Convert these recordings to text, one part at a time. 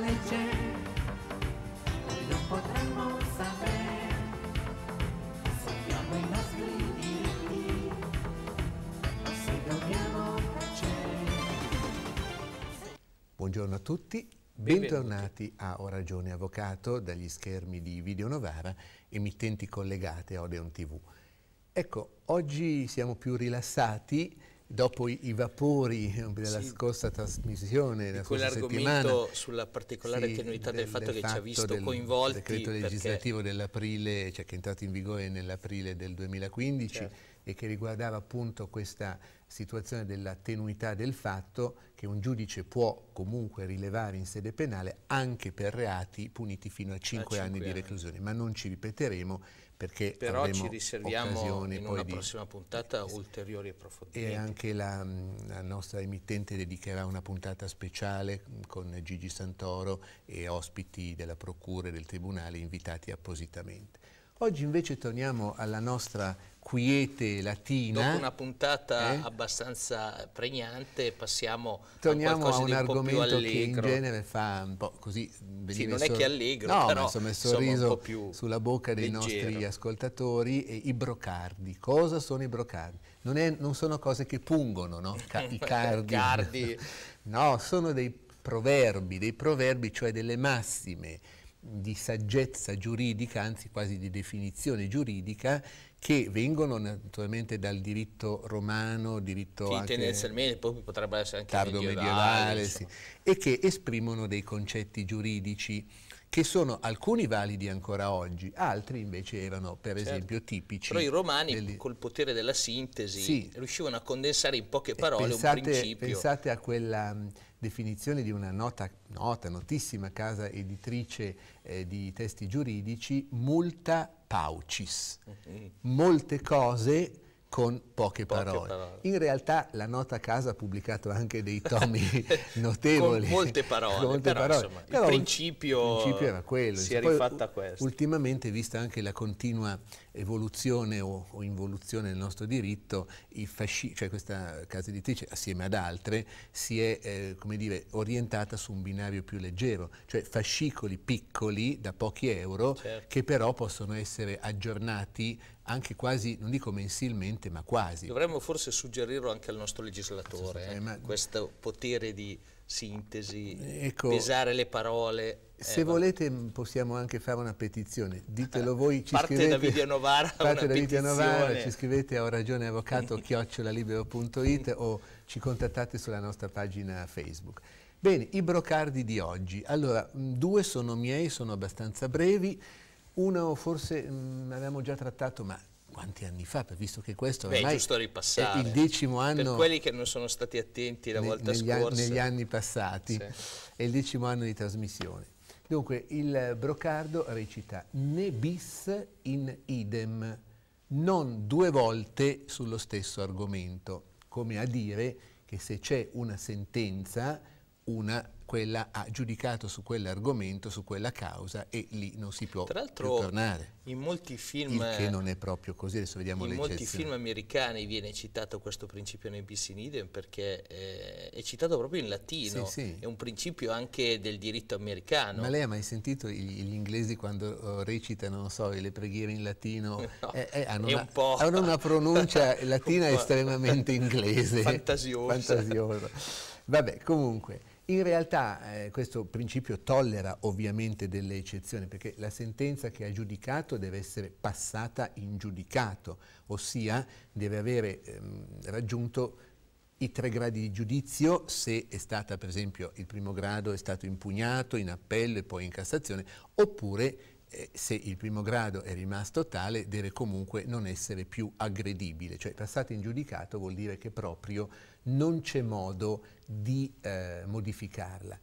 legge non potremmo sapere se i nostri diritti o se dobbiamo tacere. Buongiorno a tutti. Bentornati a O Ragione Avvocato dagli schermi di Video Novara, emittenti collegate a Odeon TV. Ecco, oggi siamo più rilassati dopo i, i vapori eh, della sì, scorsa trasmissione, della scorsa settimana. sulla particolare sì, tenuità del, del fatto che fatto ci ha visto del coinvolti. Il decreto legislativo dell'aprile, cioè che è entrato in vigore nell'aprile del 2015, certo e che riguardava appunto questa situazione della tenuità del fatto che un giudice può comunque rilevare in sede penale anche per reati puniti fino a 5, anni, anni, di reclusione, ma non ci ripeteremo perché Però ci riserviamo in una prossima puntata ulteriori approfondimenti. E anche la, la, nostra emittente dedicherà una puntata speciale con Gigi Santoro e ospiti della Procura e del Tribunale invitati appositamente. Oggi invece torniamo alla nostra quiete latina. Dopo una puntata eh? abbastanza pregnante passiamo Torniamo a, a un argomento un che in genere fa un po' così sì, non è che allegro, no, però insomma, il sorriso sulla bocca dei leggero. nostri ascoltatori e i brocardi. Cosa sono i brocardi? Non, è, non sono cose che pungono, no? Ca I cardi. cardi. no, sono dei proverbi, dei proverbi, cioè delle massime di saggezza giuridica, anzi quasi di definizione giuridica, che vengono naturalmente dal diritto romano, diritto sì, anche tendenzialmente poi potrebbe essere anche tardo medievale, medievale sì, e che esprimono dei concetti giuridici che sono alcuni validi ancora oggi, altri invece erano per certo. esempio tipici. Però i romani degli... col potere della sintesi sì. riuscivano a condensare in poche eh, parole pensate, un principio. Pensate a quella definizione di una nota, nota notissima casa editrice eh, di testi giuridici, multa paucis. Mm -hmm. Molte cose con poche parole. poche parole. In realtà la nota a casa ha pubblicato anche dei tomi notevoli. Con molte parole, con molte però, parole. Insomma, però il principio, il principio era quello. Si è rifatta questo. Ultimamente, vista anche la continua evoluzione o, o involuzione del nostro diritto, cioè questa casa editrice, assieme ad altre, si è eh, come dire, orientata su un binario più leggero, cioè fascicoli piccoli da pochi euro certo. che però possono essere aggiornati anche quasi, non dico mensilmente, ma quasi. Dovremmo forse suggerirlo anche al nostro legislatore, eh, ma... questo potere di sintesi, ecco, pesare le parole. Eh, se eh, volete va. possiamo anche fare una petizione, ditelo voi, ci parte scrivete, da Video Novara, parte da Video Novara, ci scrivete a ho ragione avvocato chiocciolalibero.it o ci contattate sulla nostra pagina Facebook. Bene, i brocardi di oggi. Allora, due sono miei, sono abbastanza brevi. Uno forse mh, mm, avevamo già trattato, ma quanti anni fa, visto che questo Beh, ormai è il decimo anno... Per quelli che non sono stati attenti la ne, volta negli scorsa. An negli anni passati, sì. è il decimo anno di trasmissione. Dunque, il Brocardo recita ne bis in idem, non due volte sullo stesso argomento, come a dire che se c'è una sentenza, una quella ha giudicato su quell'argomento, su quella causa e lì non si può Tra l'altro, In molti film Il che non è proprio così, adesso vediamo In molti film americani viene citato questo principio nei bis in idem perché eh, è citato proprio in latino, sì, sì. è un principio anche del diritto americano. Ma lei ha mai sentito gli, inglesi quando oh, recitano, so, le preghiere in latino? No, eh, eh, hanno, una, un hanno, una, pronuncia latina estremamente inglese. Fantasiosa. Fantasiosa. Vabbè, comunque in realtà eh, questo principio tollera ovviamente delle eccezioni perché la sentenza che ha giudicato deve essere passata in giudicato, ossia deve avere ehm, raggiunto i tre gradi di giudizio se è stata per esempio il primo grado è stato impugnato in appello e poi in Cassazione oppure eh, se il primo grado è rimasto tale, deve comunque non essere più aggredibile, cioè passato in giudicato vuol dire che proprio non c'è modo di eh, modificarla.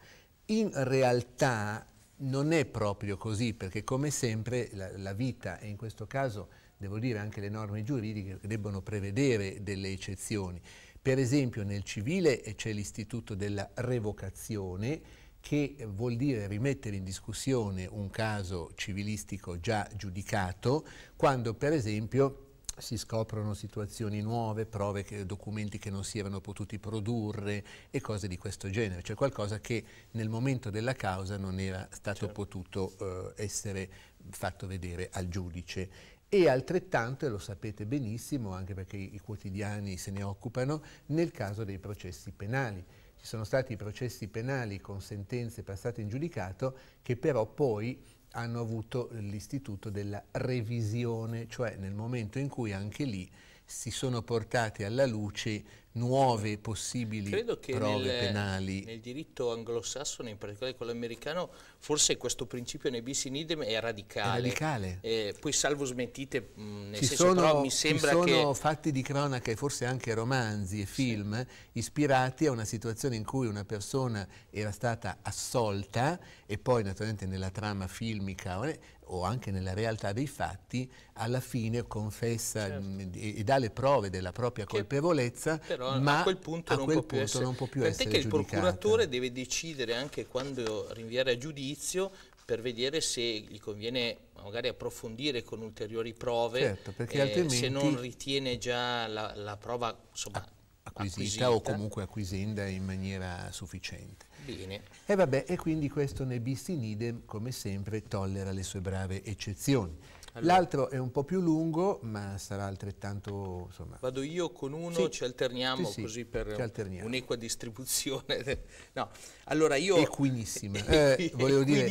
In realtà non è proprio così, perché come sempre la, la, vita, e in questo caso devo dire anche le norme giuridiche, debbono prevedere delle eccezioni. Per esempio nel civile eh, c'è l'istituto della revocazione, che vuol dire rimettere in discussione un caso civilistico già giudicato, quando per esempio si scoprono situazioni nuove, prove, che, documenti che non si erano potuti produrre e cose di questo genere, cioè qualcosa che nel momento della causa non era stato certo. potuto eh, essere fatto vedere al giudice. E altrettanto, e lo sapete benissimo, anche perché i quotidiani se ne occupano, nel caso dei processi penali ci sono stati processi penali con sentenze passate in giudicato che però poi hanno avuto l'istituto della revisione, cioè nel momento in cui anche lì si sono portate alla luce nuove possibili Credo che prove nel, penali. Nel diritto anglosassone, in particolare quello americano, forse questo principio nei bis in idem è radicale. È radicale. Eh, poi salvo smentite, mh, nel ci senso, sono, però mi sembra ci sono che... fatti di cronaca e forse anche romanzi e film sì. ispirati a una situazione in cui una persona era stata assolta e poi naturalmente nella trama filmica eh, o anche nella realtà dei fatti, alla fine confessa certo. Mm, e, e, dà le prove della propria che, colpevolezza, però ma a quel punto, a non, quel può punto essere, non, può più essere Perché giudicata. il procuratore deve decidere anche quando rinviare a giudizio per vedere se gli conviene magari approfondire con ulteriori prove, certo, eh, se non ritiene già la, la prova... Insomma, acquisita, acquisita, o comunque acquisenda in maniera sufficiente. Bene. E vabbè, e quindi questo Nebis in idem, come sempre, tollera le sue brave eccezioni. Allora. L'altro è un po' più lungo, ma sarà altrettanto... Insomma. Vado io con uno, sì. ci alterniamo sì, sì, così per un'equa distribuzione. no, allora io... Equinissima, eh, voglio dire...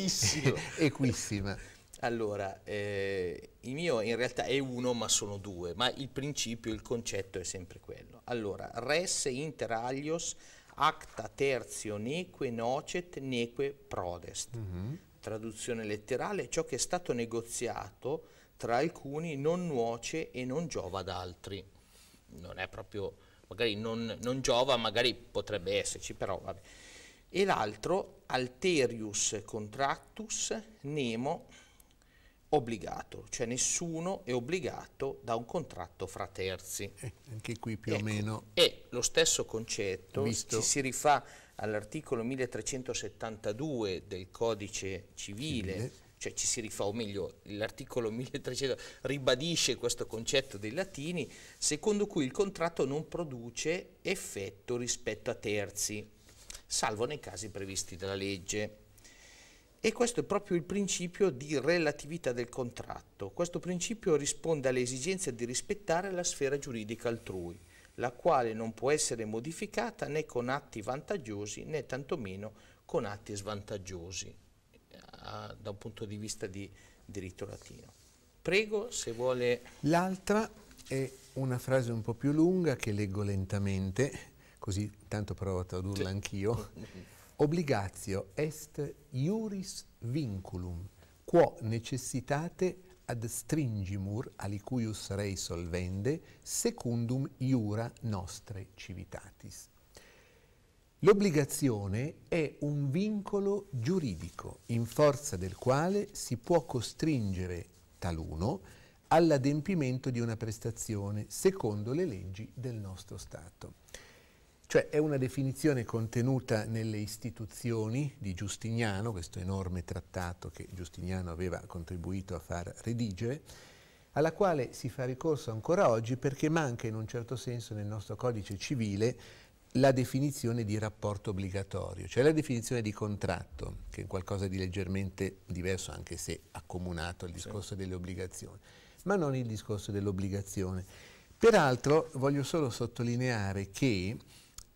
Equinissima. Allora, eh, il mio in realtà è uno ma sono due, ma il principio, il concetto è sempre quello. Allora, res inter alios acta terzio neque nocet neque prodest. Mm -hmm. Traduzione letterale, ciò che è stato negoziato tra alcuni non nuoce e non giova ad altri. Non è proprio, magari non, non giova, magari potrebbe esserci, però vabbè. E l'altro, alterius contractus nemo obbligato, cioè nessuno è obbligato da un contratto fra terzi. Eh, anche qui più ecco, o meno. E lo stesso concetto visto. ci si rifà all'articolo 1372 del codice civile, civile. cioè ci si rifà, o meglio, l'articolo 1300 ribadisce questo concetto dei latini, secondo cui il contratto non produce effetto rispetto a terzi, salvo nei casi previsti dalla legge. E questo è proprio il principio di relatività del contratto. Questo principio risponde all'esigenza di rispettare la sfera giuridica altrui, la quale non può essere modificata né con atti vantaggiosi né tantomeno con atti svantaggiosi eh, da un punto di vista di diritto latino. Prego se vuole... L'altra è una frase un po' più lunga che leggo lentamente, così tanto provo a tradurla anch'io. Obligatio est iuris vinculum, quo necessitate ad stringimur alicuius rei solvende secundum iura nostre civitatis. L'obbligazione è un vincolo giuridico in forza del quale si può costringere taluno all'adempimento di una prestazione secondo le leggi del nostro Stato. Cioè è una definizione contenuta nelle istituzioni di Giustiniano, questo enorme trattato che Giustiniano aveva contribuito a far redigere, alla quale si fa ricorso ancora oggi perché manca in un certo senso nel nostro codice civile la definizione di rapporto obbligatorio, cioè la definizione di contratto, che è qualcosa di leggermente diverso anche se accomunato al discorso sì. delle obbligazioni, ma non il discorso dell'obbligazione. Peraltro voglio solo sottolineare che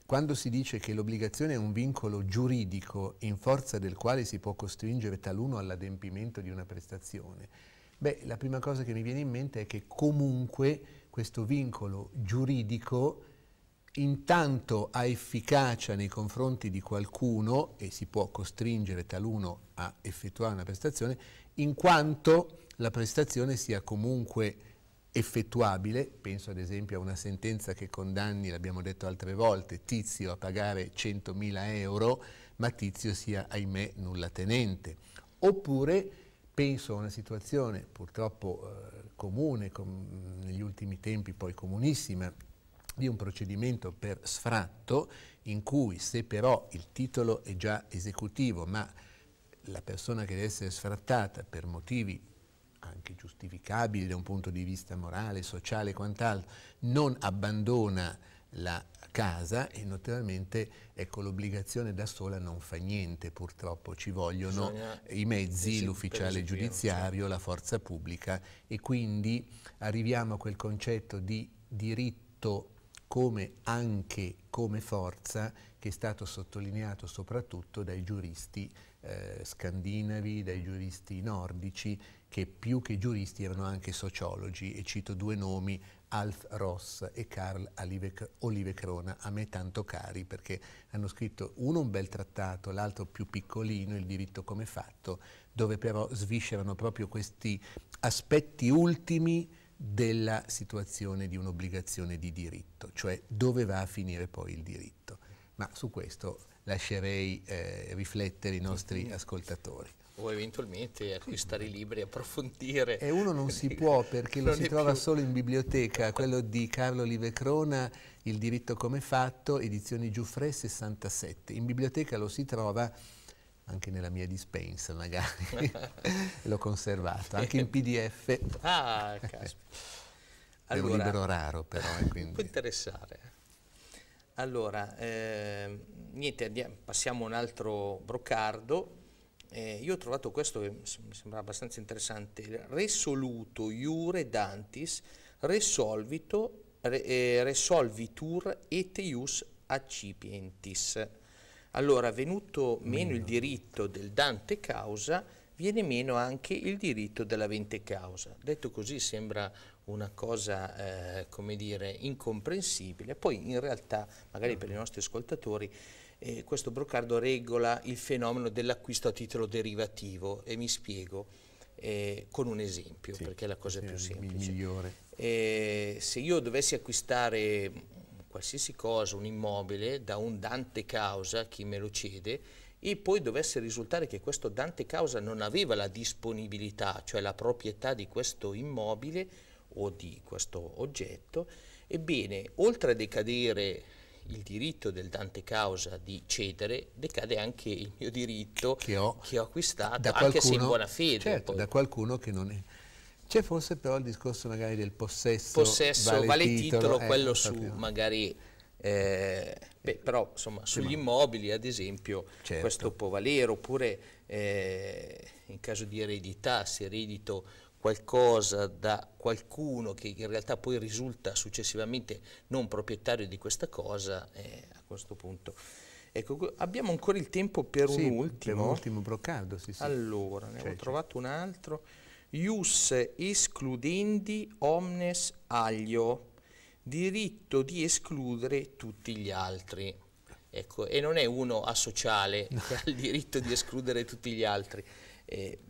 quando si dice che l'obbligazione è un vincolo giuridico in forza del quale si può costringere taluno all'adempimento di una prestazione, beh, la prima cosa che mi viene in mente è che comunque questo vincolo giuridico intanto ha efficacia nei confronti di qualcuno e si può costringere taluno a effettuare una prestazione in quanto la prestazione sia comunque effettuabile, penso ad esempio a una sentenza che condanni, l'abbiamo detto altre volte, Tizio a pagare 100.000 euro, ma Tizio sia ahimè nulla tenente. Oppure penso a una situazione purtroppo eh, comune, com negli ultimi tempi poi comunissima, di un procedimento per sfratto in cui se però il titolo è già esecutivo ma la persona che deve essere sfrattata per motivi anche giustificabile da un punto di vista morale, sociale e quant'altro, non abbandona la casa e naturalmente ecco, l'obbligazione da sola non fa niente, purtroppo ci vogliono Bisogna i mezzi, l'ufficiale giudiziario, cioè. la forza pubblica e quindi arriviamo a quel concetto di diritto come anche come forza che è stato sottolineato soprattutto dai giuristi eh, scandinavi, dai giuristi nordici che più che giuristi erano anche sociologi e cito due nomi, Alf Ross e Carl Olivecrona, a me tanto cari perché hanno scritto uno un bel trattato, l'altro più piccolino, Il diritto come fatto, dove però sviscerano proprio questi aspetti ultimi della situazione di un'obbligazione di diritto, cioè dove va a finire poi il diritto. Ma su questo lascerei eh, riflettere i nostri ascoltatori o eventualmente acquistare ecco, i libri, approfondire. E uno non si può perché lo si trova più. solo in biblioteca, quello di Carlo Livecrona, Il diritto come fatto, edizioni Giuffre 67. In biblioteca lo si trova anche nella mia dispensa magari, l'ho conservato, anche in pdf. ah, caspita. Allora, è un libro raro però. Eh, quindi. Può interessare. Allora, eh, niente, passiamo un altro broccardo eh, io ho trovato questo che mi sembra abbastanza interessante, resoluto iure dantis resolvito re, eh, resolvitur et ius accipientis. Allora, venuto meno, meno il diritto del Dante causa, viene meno anche il diritto dell'avente causa. Detto così sembra una cosa, eh, come dire, incomprensibile, poi in realtà, magari per i nostri ascoltatori, eh, questo Broccardo regola il fenomeno dell'acquisto a titolo derivativo e mi spiego eh, con un esempio sì, perché è la cosa sì, più semplice. Eh, se io dovessi acquistare qualsiasi cosa, un immobile, da un Dante Causa, chi me lo cede, e poi dovesse risultare che questo Dante Causa non aveva la disponibilità, cioè la proprietà di questo immobile o di questo oggetto, ebbene, oltre a decadere il diritto del Dante Causa di cedere, decade anche il mio diritto che ho, che ho acquistato, da qualcuno, anche se in buona fede. Certo, da qualcuno che non è... C'è forse però il discorso magari del possesso. Possesso, vale, vale titolo, titolo eh, quello su proprio. magari... Eh, beh, però insomma sugli immobili ad esempio certo. questo può valere oppure eh, in caso di eredità se eredito qualcosa da qualcuno che in realtà poi risulta successivamente non proprietario di questa cosa, eh, a questo punto. Ecco, abbiamo ancora il tempo per sì, un ultimo. Per un ultimo broccardo, sì, sì. Allora, ne cioè, ho trovato un altro. Ius escludendi omnes aglio, diritto di escludere tutti gli altri. Ecco, e non è uno asociale no. che ha il diritto di escludere tutti gli altri. Eh,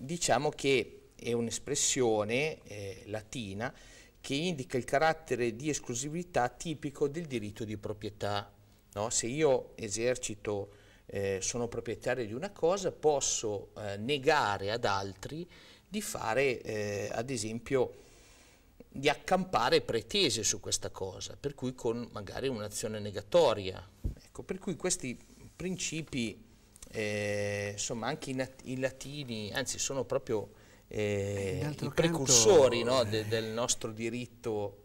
diciamo che è un'espressione eh, latina che indica il carattere di esclusività tipico del diritto di proprietà. No? Se io esercito, eh, sono proprietario di una cosa, posso eh, negare ad altri di fare, eh, ad esempio, di accampare pretese su questa cosa, per cui con magari un'azione negatoria. Ecco, per cui questi principi, eh, insomma, anche in, i latini, anzi sono proprio eh, eh i precursori no, de, del nostro diritto.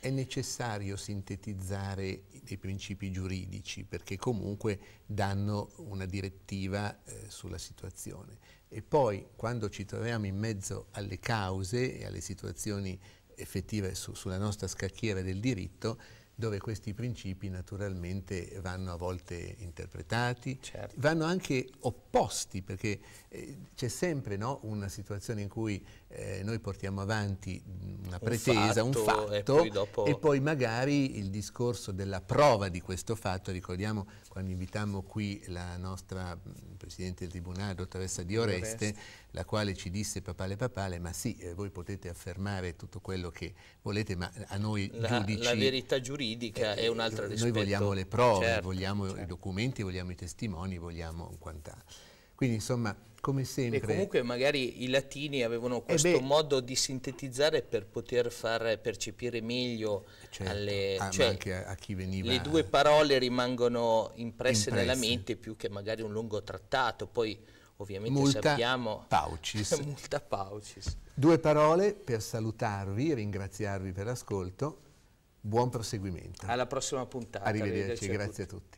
È necessario sintetizzare dei principi giuridici perché comunque danno una direttiva eh, sulla situazione. E poi quando ci troviamo in mezzo alle cause e alle situazioni effettive su, sulla nostra scacchiera del diritto, dove questi principi naturalmente vanno a volte interpretati, certo. vanno anche opposti, perché eh, c'è sempre no, una situazione in cui eh, noi portiamo avanti una pretesa, un fatto, un fatto e, poi e, poi magari il discorso della prova di questo fatto, ricordiamo quando invitammo qui la nostra mm, Presidente del Tribunale, dottoressa Di Oreste, Oreste. la quale ci disse papale papale, ma sì, eh, voi potete affermare tutto quello che volete, ma a noi la, giudici... La verità giuridica giuridica eh, e un'altra rispetto... Noi vogliamo le prove, certo, vogliamo certo. i documenti, vogliamo i testimoni, vogliamo quant'altro. Quindi insomma, come sempre... E comunque magari i latini avevano eh questo beh, modo di sintetizzare per poter far percepire meglio certo, alle, ah, cioè, anche a, a, chi veniva... Le due parole rimangono impresse, impresse, nella mente più che magari un lungo trattato, poi ovviamente multa sappiamo... Paucis. multa paucis. Due parole per salutarvi, ringraziarvi per l'ascolto buon proseguimento. Alla prossima puntata. Arrivederci, Arrivederci a grazie a tutti.